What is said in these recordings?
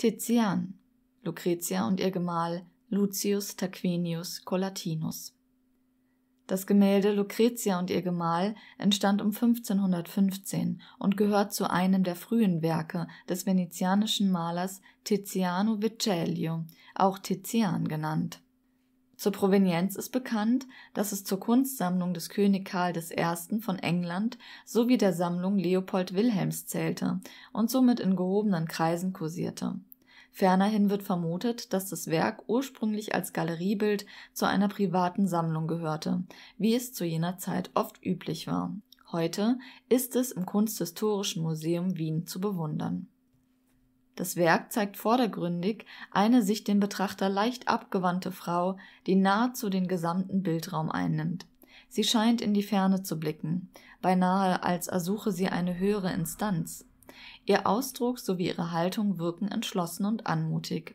Tizian, Lucretia und ihr Gemahl Lucius Tarquinius Collatinus. Das Gemälde Lucretia und ihr Gemahl entstand um 1515 und gehört zu einem der frühen Werke des venezianischen Malers Tiziano Vecellio, auch Tizian genannt. Zur Provenienz ist bekannt, dass es zur Kunstsammlung des König Karl I. von England sowie der Sammlung Leopold Wilhelms zählte und somit in gehobenen Kreisen kursierte Fernerhin wird vermutet, dass das Werk ursprünglich als Galeriebild zu einer privaten Sammlung gehörte, wie es zu jener Zeit oft üblich war. Heute ist es im Kunsthistorischen Museum Wien zu bewundern. Das Werk zeigt vordergründig eine sich dem Betrachter leicht abgewandte Frau, die nahezu den gesamten Bildraum einnimmt. Sie scheint in die Ferne zu blicken, beinahe als ersuche sie eine höhere Instanz. Ihr Ausdruck sowie ihre Haltung wirken entschlossen und anmutig.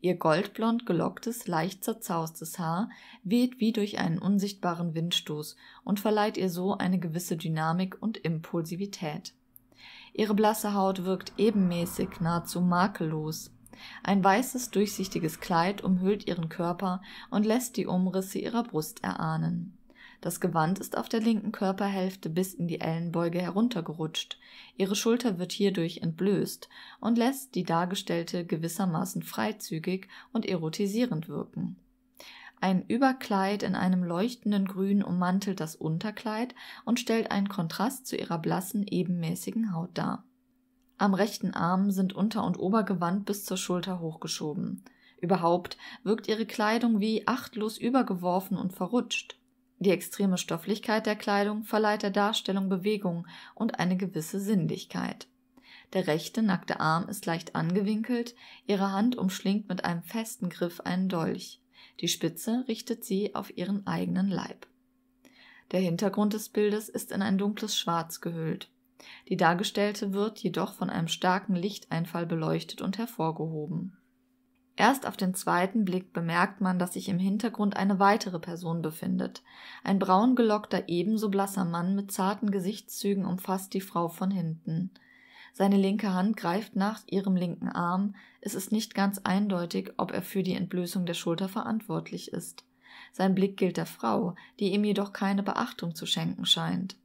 Ihr goldblond gelocktes, leicht zerzaustes Haar weht wie durch einen unsichtbaren Windstoß und verleiht ihr so eine gewisse Dynamik und Impulsivität. Ihre blasse Haut wirkt ebenmäßig, nahezu makellos. Ein weißes, durchsichtiges Kleid umhüllt ihren Körper und lässt die Umrisse ihrer Brust erahnen. Das Gewand ist auf der linken Körperhälfte bis in die Ellenbeuge heruntergerutscht. Ihre Schulter wird hierdurch entblößt und lässt die Dargestellte gewissermaßen freizügig und erotisierend wirken. Ein Überkleid in einem leuchtenden Grün ummantelt das Unterkleid und stellt einen Kontrast zu ihrer blassen, ebenmäßigen Haut dar. Am rechten Arm sind Unter- und Obergewand bis zur Schulter hochgeschoben. Überhaupt wirkt ihre Kleidung wie achtlos übergeworfen und verrutscht. Die extreme Stofflichkeit der Kleidung verleiht der Darstellung Bewegung und eine gewisse Sinnlichkeit. Der rechte nackte Arm ist leicht angewinkelt, ihre Hand umschlingt mit einem festen Griff einen Dolch. Die Spitze richtet sie auf ihren eigenen Leib. Der Hintergrund des Bildes ist in ein dunkles Schwarz gehüllt. Die Dargestellte wird jedoch von einem starken Lichteinfall beleuchtet und hervorgehoben. Erst auf den zweiten Blick bemerkt man, dass sich im Hintergrund eine weitere Person befindet. Ein braungelockter, ebenso blasser Mann mit zarten Gesichtszügen umfasst die Frau von hinten. Seine linke Hand greift nach ihrem linken Arm, es ist nicht ganz eindeutig, ob er für die Entblößung der Schulter verantwortlich ist. Sein Blick gilt der Frau, die ihm jedoch keine Beachtung zu schenken scheint.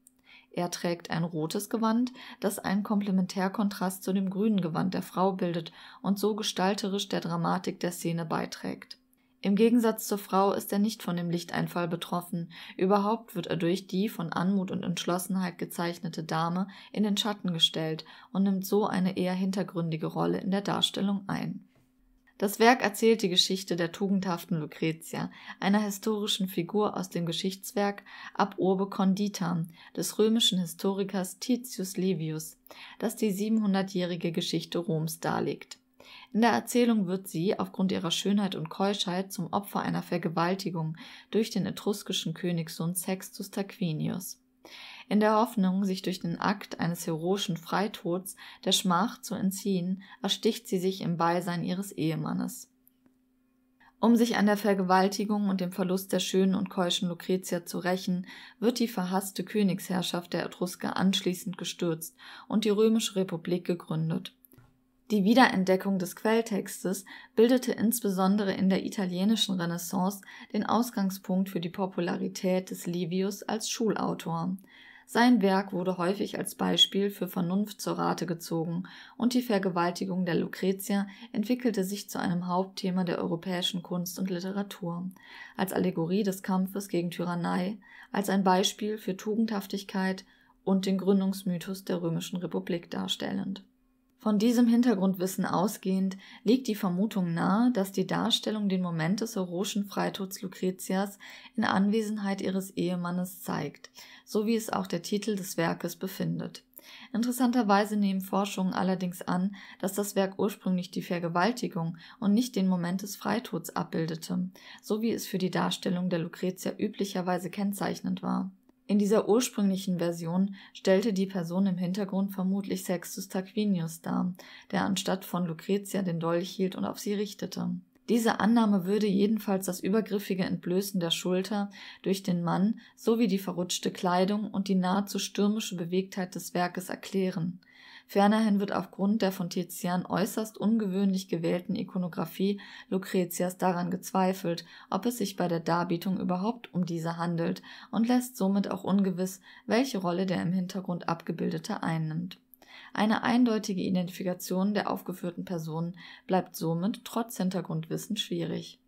Er trägt ein rotes Gewand, das einen Komplementärkontrast zu dem grünen Gewand der Frau bildet und so gestalterisch der Dramatik der Szene beiträgt. Im Gegensatz zur Frau ist er nicht von dem Lichteinfall betroffen, überhaupt wird er durch die von Anmut und Entschlossenheit gezeichnete Dame in den Schatten gestellt und nimmt so eine eher hintergründige Rolle in der Darstellung ein das Werk erzählt die Geschichte der tugendhaften Lucretia, einer historischen Figur aus dem Geschichtswerk Ab Urbe Conditam des römischen Historikers Titius Livius, das die 700-jährige Geschichte Roms darlegt. In der Erzählung wird sie aufgrund ihrer Schönheit und Keuschheit zum Opfer einer Vergewaltigung durch den etruskischen Königssohn Sextus Tarquinius. In der Hoffnung, sich durch den Akt eines heroischen Freitods der Schmach zu entziehen, ersticht sie sich im Beisein ihres Ehemannes. Um sich an der Vergewaltigung und dem Verlust der schönen und keuschen Lucretia zu rächen, wird die verhasste Königsherrschaft der Etrusker anschließend gestürzt und die Römische Republik gegründet. Die Wiederentdeckung des Quelltextes bildete insbesondere in der italienischen Renaissance den Ausgangspunkt für die Popularität des Livius als Schulautor. Sein Werk wurde häufig als Beispiel für Vernunft zur Rate gezogen, und die Vergewaltigung der Lucretia entwickelte sich zu einem Hauptthema der europäischen Kunst und Literatur, als Allegorie des Kampfes gegen Tyrannei, als ein Beispiel für Tugendhaftigkeit und den Gründungsmythos der römischen Republik darstellend von diesem Hintergrundwissen ausgehend liegt die Vermutung nahe, dass die Darstellung den Moment des heroischen Freitods Lucretias in Anwesenheit ihres Ehemannes zeigt, so wie es auch der Titel des Werkes befindet. Interessanterweise nehmen Forschungen allerdings an, dass das Werk ursprünglich die Vergewaltigung und nicht den Moment des Freitods abbildete, so wie es für die Darstellung der Lucretia üblicherweise kennzeichnend war in dieser ursprünglichen Version stellte die Person im Hintergrund vermutlich Sextus Tarquinius dar, der anstatt von Lucretia den Dolch hielt und auf sie richtete. Diese Annahme würde jedenfalls das übergriffige Entblößen der Schulter durch den Mann sowie die verrutschte Kleidung und die nahezu stürmische Bewegtheit des Werkes erklären Fernerhin wird aufgrund der von Tizian äußerst ungewöhnlich gewählten Ikonografie Lucretias daran gezweifelt, ob es sich bei der Darbietung überhaupt um diese handelt und lässt somit auch ungewiss, welche Rolle der im Hintergrund abgebildete einnimmt. Eine eindeutige Identifikation der aufgeführten Personen bleibt somit trotz Hintergrundwissen schwierig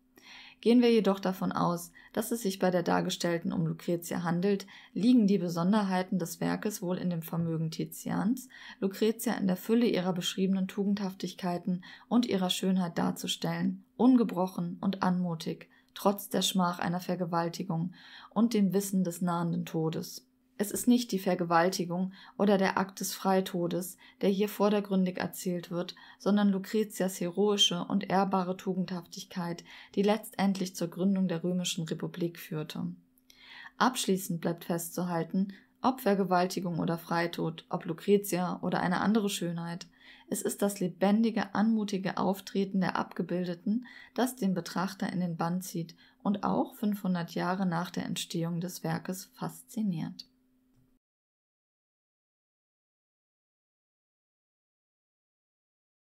Gehen wir jedoch davon aus, dass es sich bei der Dargestellten um Lucretia handelt, liegen die Besonderheiten des Werkes wohl in dem Vermögen Tizians, Lucretia in der Fülle ihrer beschriebenen Tugendhaftigkeiten und ihrer Schönheit darzustellen, ungebrochen und anmutig, trotz der Schmach einer Vergewaltigung und dem Wissen des nahenden Todes es ist nicht die Vergewaltigung oder der Akt des Freitodes, der hier vordergründig erzählt wird, sondern Lucretias heroische und ehrbare Tugendhaftigkeit, die letztendlich zur Gründung der römischen Republik führte. Abschließend bleibt festzuhalten, ob Vergewaltigung oder Freitod, ob Lucretia oder eine andere Schönheit, es ist das lebendige, anmutige Auftreten der Abgebildeten, das den Betrachter in den Bann zieht und auch 500 Jahre nach der Entstehung des Werkes fasziniert.